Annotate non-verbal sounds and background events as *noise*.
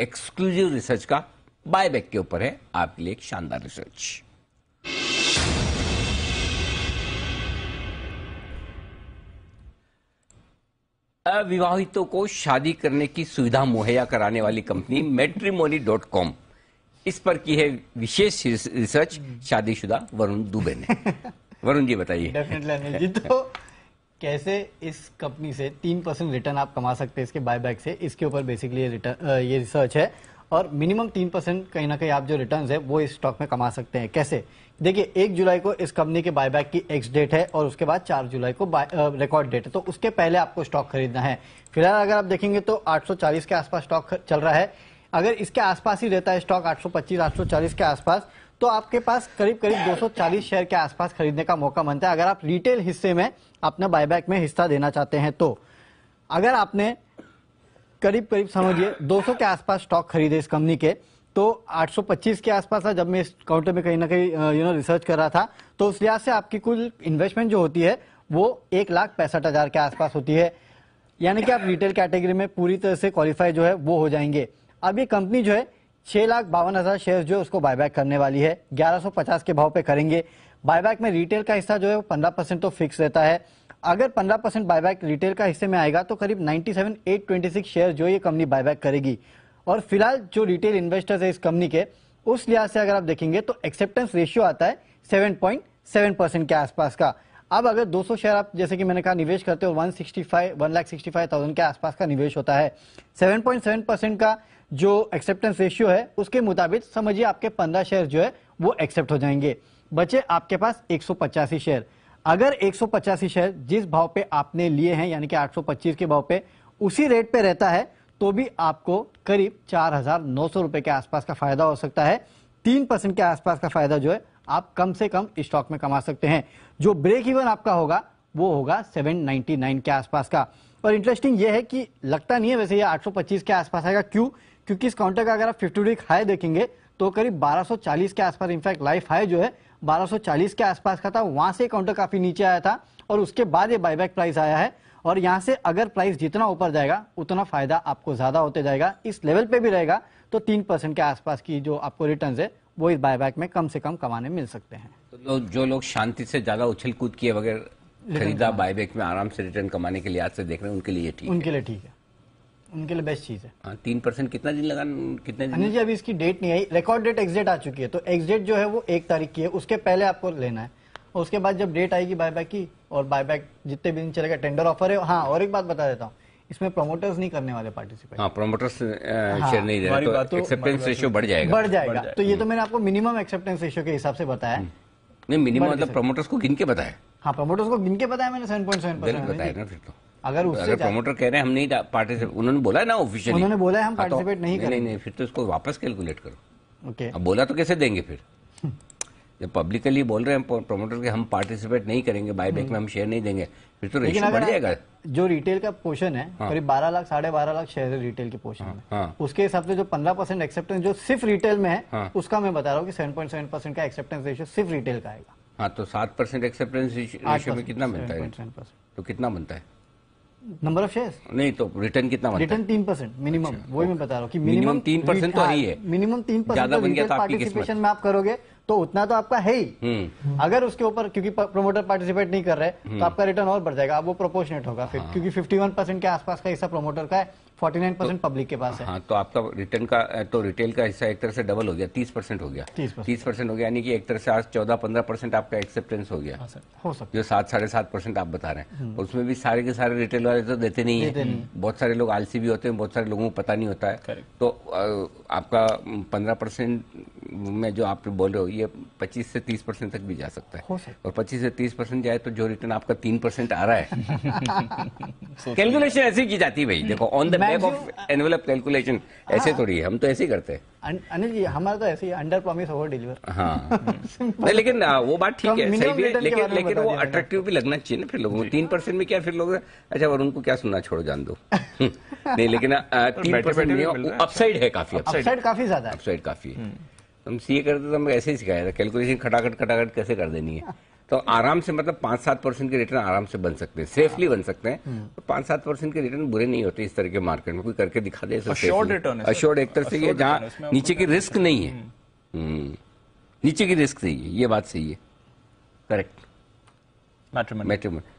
Exclusive research का buyback के ऊपर है आपके लिए एक शानदार रिसर्च अविवाहितों को शादी करने की सुविधा मुहैया कराने वाली कंपनी मेट्रीमोनी डॉट कॉम इस पर की है विशेष रिसर्च शादीशुदा वरुण दुबे ने *laughs* वरुण जी बताइए डेफिनेटली तो कैसे इस कंपनी से तीन परसेंट रिटर्न आप कमा सकते हैं इसके बायबैक से इसके ऊपर बेसिकली ये रिटर्न ये रिसर्च है और मिनिमम तीन परसेंट कहीं ना कहीं आप जो रिटर्न है वो इस स्टॉक में कमा सकते हैं कैसे देखिए एक जुलाई को इस कंपनी के बायबैक की एक्स डेट है और उसके बाद चार जुलाई को रिकॉर्ड डेट है तो उसके पहले आपको स्टॉक खरीदना है फिलहाल अगर आप देखेंगे तो आठ के आसपास स्टॉक चल रहा है अगर इसके आसपास ही रहता है स्टॉक 825 840 के आसपास तो आपके पास करीब करीब 240 शेयर के आसपास खरीदने का मौका बनता है अगर आप रिटेल हिस्से में अपने बायबैक में हिस्सा देना चाहते हैं तो अगर आपने करीब करीब समझिए 200 के आसपास स्टॉक खरीदे इस कंपनी के तो 825 के आसपास था जब मैं इस काउंटर में कहीं ना कहीं यू नो रिसर्च कर रहा था तो उस लिहाज से आपकी कुल इन्वेस्टमेंट जो होती है वो एक लाख पैंसठ हज़ार के आसपास होती है यानी कि आप रिटेल कैटेगरी में पूरी तरह से क्वालिफाई जो है वो हो जाएंगे अब ये कंपनी जो है छह लाख बावन हजार शेयर जो है उसको बायबैक करने वाली है 1150 के भाव पे करेंगे बायबैक में रिटेल का हिस्सा जो है पंद्रह परसेंट तो फिक्स रहता है अगर 15 परसेंट बायबैक रिटेल का हिस्से में आएगा तो करीब 97,826 शेयर जो ये कंपनी बायबैक करेगी और फिलहाल जो रिटेल इन्वेस्टर्स है इस कंपनी के उस लिहाज से अगर आप देखेंगे तो एक्सेप्टेंस रेशियो आता है सेवन परसेंट के आसपास का अब अगर 200 शेयर आप जैसे कि मैंने कहा निवेश करते हो 165 one lakh sixty five thousand के आसपास का निवेश होता है 7.7 परसेंट का जो एक्सेप्टेंस रेशियो है उसके मुताबिक समझिए आपके पंद्रह शेयर जो है वो एक्सेप्ट हो जाएंगे बचे आपके पास एक शेयर अगर एक शेयर जिस भाव पे आपने लिए हैं यानी कि 825 के भाव पे उसी रेट पे रहता है तो भी आपको करीब चार हजार नौ सौ रुपए के आसपास का फायदा हो सकता है तीन परसेंट के आसपास का फायदा जो है आप कम से कम स्टॉक में कमा सकते हैं जो ब्रेक इवन आपका होगा वो होगा 799 के आसपास का और इंटरेस्टिंग ये है कि लगता नहीं है वैसे ये 825 के आसपास आएगा क्यों क्योंकि इस काउंटर का अगर आप फिफ्टी वीक हाई देखेंगे तो करीब 1240 के आसपास इनफैक्ट लाइफ हाई जो है 1240 के आसपास का था वहां से काउंटर काफी नीचे आया था और उसके बाद ये बायबैक प्राइस आया है और यहाँ से अगर प्राइस जितना ऊपर जाएगा उतना फायदा आपको ज्यादा होते जाएगा इस लेवल पे भी रहेगा तो तीन परसेंट के आसपास की जो आपको रिटर्न है वो इस बायबैक में कम से कम कमाने मिल सकते हैं तो जो लोग शांति से ज्यादा उछल कूद किए वगैरह खरीदा बायबैक में आराम से रिटर्न कमाने के लिहाज से देख रहे हैं उनके लिए ठीक उनके लिए ठीक है उनके लिए बेस्ट चीज है हाँ, तीन परसेंट कितना दिन लगा कितने दिन अनिल जी अभी इसकी डेट नहीं आई रिकॉर्ड डेट एग्जिट आ चुकी है तो एग्जिट जो है वो एक तारीख की है उसके पहले आपको लेना है और उसके बाद जब डेट आएगी बायबैक की और बायबैक जितने भी दिन चलेगा टेंडर ऑफर है हाँ और एक बात बता देता हूँ इसमें प्रमोटर्स नहीं करने वाले पार्टिसिपेट हाँ प्रमोटर्स शेयर हाँ। नहीं दे रहे तो एक्सेप्टेंस रेशियो तो- तो- बढ़ जाएगा बढ़ जाएगा तो ये तो हम्म। मैंने आपको मिनिमम एक्सेप्टेंस रेशियो के हिसाब से बताया हम्म। नहीं मिनिमम मतलब प्रमोटर्स को गिन के बताया हाँ प्रमोटर्स को गिन के बताया मैंने सेवन पॉइंट सेवन परसेंट बताया ना फिर तो अगर उससे अगर प्रमोटर कह रहे हैं हम नहीं पार्टिसिपेट उन्होंने बोला ना ऑफिशियली उन्होंने बोला है हम पार्टिसिपेट हाँ, तो- नहीं करेंगे नहीं नहीं फिर तो इसको वापस कैलकुलेट करो ओके अब बोला तो कैसे देंगे फिर *laughs* जब पब्लिकली बोल रहे हैं प्रमोटर के हम पार्टिसिपेट नहीं करेंगे बाय बैक में हम्म। हम शेयर नहीं देंगे फिर तो रेशियो बढ़ जाएगा जो रिटेल का पोर्शन है हाँ। करीब बारह लाख साढ़े बारह लाख शेयर है रिटेल के पोर्शन हाँ, में उसके हिसाब से जो पंद्रह परसेंट एक्सेप्टेंस जो सिर्फ रिटेल में है उसका मैं बता रहा हूँ की सेवन पॉइंट सेवन परसेंट का एक्सेप्टेंस रेशियो सिर्फ रिटेल का आएगा हाँ तो सात परसेंट एक्सेप्टेंस रेशियो में कितना मिलता है तो कितना बनता है नंबर ऑफ शेयर नहीं तो रिटर्न कितना बनता रिटर्न तीन परसेंट मिनिमम वो वही मैं बता रहा हूँ कि मिनिमम तीन परसेंट तो है मिनिमम तीन तो परसेंट पार्टिसिपेशन में आप करोगे तो उतना तो आपका है ही हम्म। अगर उसके ऊपर क्योंकि प्रमोटर पार्टिसिपेट नहीं कर रहे तो हम्म। आपका रिटर्न और बढ़ जाएगा अब वो प्रोपोर्शनेट होगा हाँ। क्योंकि 51 परसेंट के आसपास का हिस्सा प्रमोटर का है 49 परसेंट तो- पब्लिक के पास है हाँ तो आपका रिटर्न का तो रिटेल का हिस्सा एक तरह से डबल हो गया 30 परसेंट हो गया 30 परसेंट हो गया यानी कि एक तरह से आज चौदह पंद्रह परसेंट आपका एक्सेप्टेंस हो गया हाँ, हो सकता जो सात साढ़े सात परसेंट आप बता रहे हैं हम्म। उसमें भी सारे के सारे रिटेल वाले तो देते नहीं है हम्म। बहुत सारे लोग आलसी भी होते हैं बहुत सारे लोगों को पता नहीं होता है तो आपका पंद्रह परसेंट में जो आप बोल रहे हो ये पच्चीस से तीस परसेंट तक भी जा सकता है और पच्चीस से तीस परसेंट जाए तो जो रिटर्न आपका तीन परसेंट आ रहा है कैलकुलेशन *laughs* ऐसी की जाती है भाई देखो on the back of envelope calculation ऐसे हाँ। थोड़ी है हम तो ऐसे ही करते हैं अनिल जी हमारा तो ऐसे ही अंडर प्रॉमिस ओवर डिलीवर हाँ *laughs* लेकिन हाँ, वो बात ठीक तो है सही भी है लेकिन लेकिन वो अट्रैक्टिव भी लगना चाहिए ना फिर लोगों को तीन परसेंट में क्या फिर लोग अच्छा वरुण को क्या सुनना छोड़ जान दो *laughs* नहीं लेकिन हाँ, तीन परसेंट अपसाइड है काफी अपसाइड काफी ज्यादा अपसाइड काफी है हम्म। हम सीए करते तो हम ऐसे ही सिखाया था कैलकुलेशन खटाखट खटाखट कैसे कर देनी है *laughs* तो आराम से मतलब पांच सात परसेंट के रिटर्न आराम से बन सकते हैं सेफली बन सकते हैं हम्म। तो पांच सात परसेंट के रिटर्न बुरे नहीं होते इस तरह के मार्केट में कोई करके दिखा दे अश्योर्ड एक तरह से ये जहाँ नीचे की रिस्क नहीं है हम्म। हम्म। नीचे की रिस्क सही है ये बात सही है करेक्ट मैट्रिमोनी